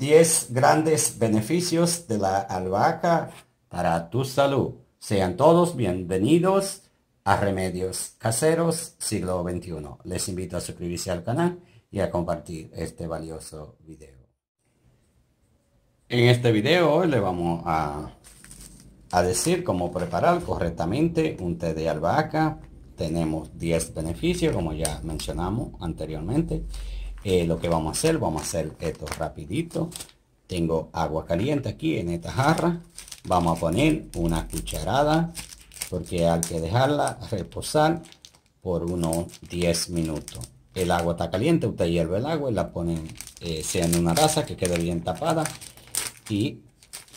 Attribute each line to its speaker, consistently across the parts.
Speaker 1: 10 grandes beneficios de la albahaca para tu salud. Sean todos bienvenidos a Remedios Caseros Siglo XXI. Les invito a suscribirse al canal y a compartir este valioso video. En este video hoy le vamos a, a decir cómo preparar correctamente un té de albahaca. Tenemos 10 beneficios como ya mencionamos anteriormente eh, lo que vamos a hacer, vamos a hacer esto rapidito. Tengo agua caliente aquí en esta jarra. Vamos a poner una cucharada porque hay que dejarla reposar por unos 10 minutos. El agua está caliente, usted hierve el agua y la ponen eh, sea en una raza que quede bien tapada y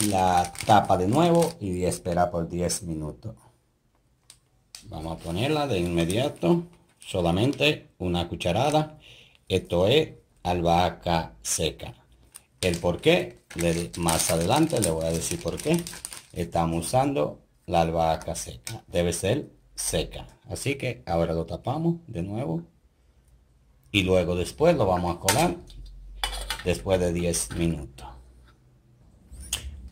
Speaker 1: la tapa de nuevo y espera por 10 minutos. Vamos a ponerla de inmediato, solamente una cucharada esto es albahaca seca. El por qué, más adelante le voy a decir por qué. Estamos usando la albahaca seca. Debe ser seca. Así que ahora lo tapamos de nuevo. Y luego después lo vamos a colar después de 10 minutos.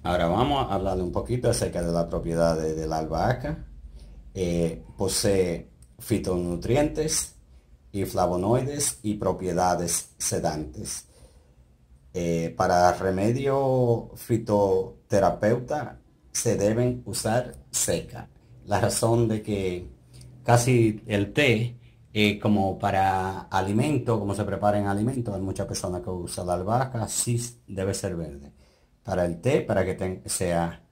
Speaker 1: Ahora vamos a hablar un poquito acerca de la propiedad de, la albahaca. Eh, posee fitonutrientes y flavonoides y propiedades sedantes. Eh, para remedio fitoterapeuta se deben usar seca. La razón de que casi el té, eh, como para alimento, como se prepara en alimento, hay muchas personas que usan la albahaca, sí debe ser verde. Para el té, para que tenga sea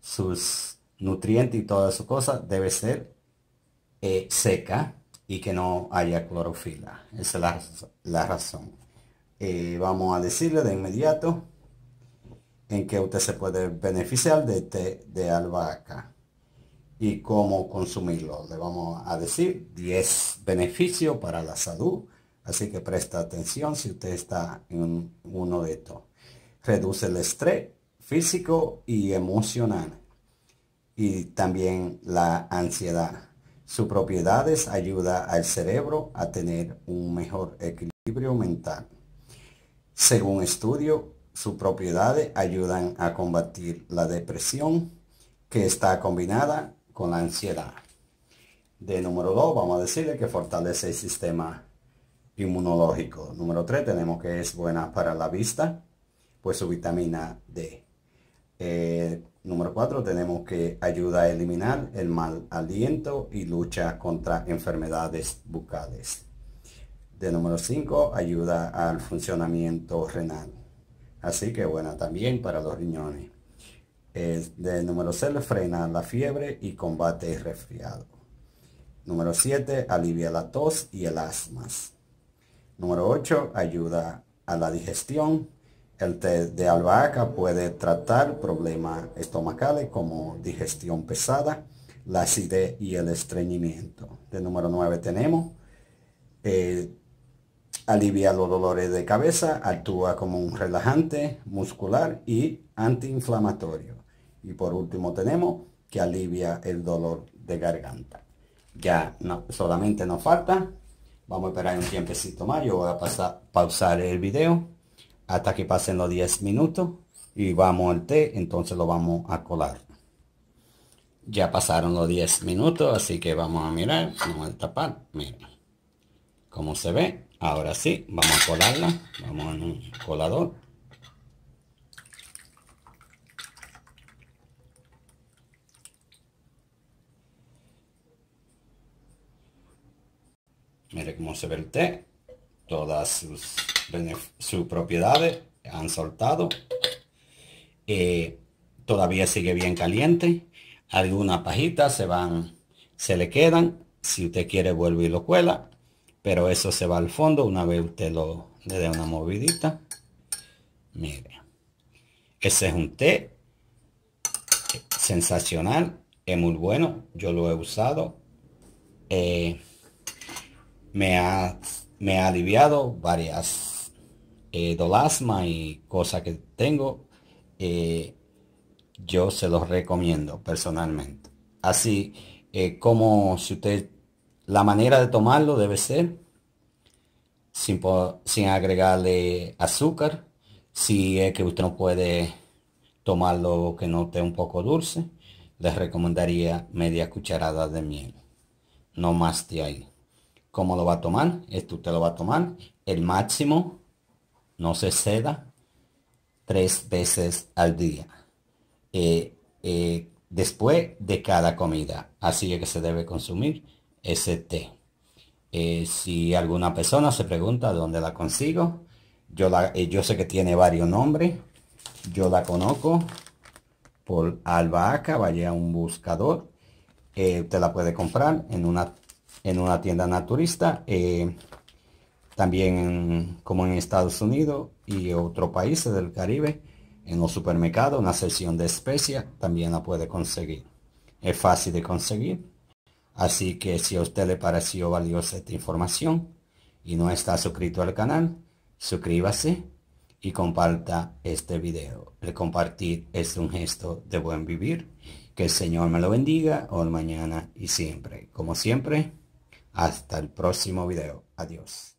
Speaker 1: sus nutrientes y todas sus cosas, debe ser eh, seca y que no haya clorofila. Esa es la, razón. Eh, vamos a decirle de inmediato en que usted se puede beneficiar de té de albahaca y cómo consumirlo. Le vamos a decir 10 beneficios para la salud. Así que presta atención si usted está en uno de estos. Reduce el estrés físico y emocional. Y también la ansiedad sus propiedades ayuda al cerebro a tener un mejor equilibrio mental. Según estudio, sus propiedades ayudan a combatir la depresión que está combinada con la ansiedad. De número 2 vamos a decirle que fortalece el sistema inmunológico. Número 3 tenemos que es buena para la vista, pues su vitamina D. Eh, número 4, tenemos que ayuda a eliminar el mal aliento y lucha contra enfermedades bucales. De número 5, ayuda al funcionamiento renal. Así que buena también para los riñones. Eh, de número 6, frena la fiebre y combate el resfriado. Número 7, alivia la tos y el asma. Número 8, ayuda a la digestión el té de albahaca puede tratar problemas estomacales como digestión pesada, la acidez y el estreñimiento. De número 9 tenemos, eh, alivia los dolores de cabeza, actúa como un relajante muscular y antiinflamatorio. Y por último tenemos que alivia el dolor de garganta. Ya solamente nos falta, vamos a esperar un tiempecito más, yo voy a pasar, pausar el video hasta que pasen los 10 minutos y vamos al té, entonces lo vamos a colar. Ya pasaron los 10 minutos, así que vamos a mirar, vamos a tapar, miren, Como se ve, ahora sí, vamos a colarla, vamos en un colador. Mire cómo se ve el té, todas sus sus propiedades, han soltado. Eh, todavía sigue bien caliente. Algunas pajitas se van, se le quedan. Si usted quiere vuelve y lo cuela. Pero eso se va al fondo una vez usted lo le dé una movidita. Mire. Ese es un té sensacional. Es muy bueno. Yo lo he usado. Eh, me, ha, me ha aliviado varias Dolasma eh, y cosas que tengo, eh, yo se los recomiendo personalmente. Así eh, como si usted, la manera de tomarlo debe ser sin, sin agregarle azúcar, si es que usted no puede tomarlo que no esté un poco dulce, les recomendaría media cucharada de miel, no más de ahí. ...como lo va a tomar? Esto usted lo va a tomar el máximo no se ceda tres veces al día. Eh, eh, después de cada comida. Así es que se debe consumir ese té. Eh, si alguna persona se pregunta dónde la consigo, yo, la, yo sé que tiene varios nombres. Yo la conozco por albahaca, vaya a un buscador. te la puede comprar en una, en una tienda naturista. También como en Estados Unidos y otros países del Caribe, en los supermercados, una sesión de especias también la puede conseguir. Es fácil de conseguir. Así que si a usted le pareció valiosa esta información y no está suscrito al canal, suscríbase y comparta este video. El compartir es un gesto de buen vivir. Que el Señor me lo bendiga hoy, mañana y siempre. Como siempre, hasta el próximo video. Adiós.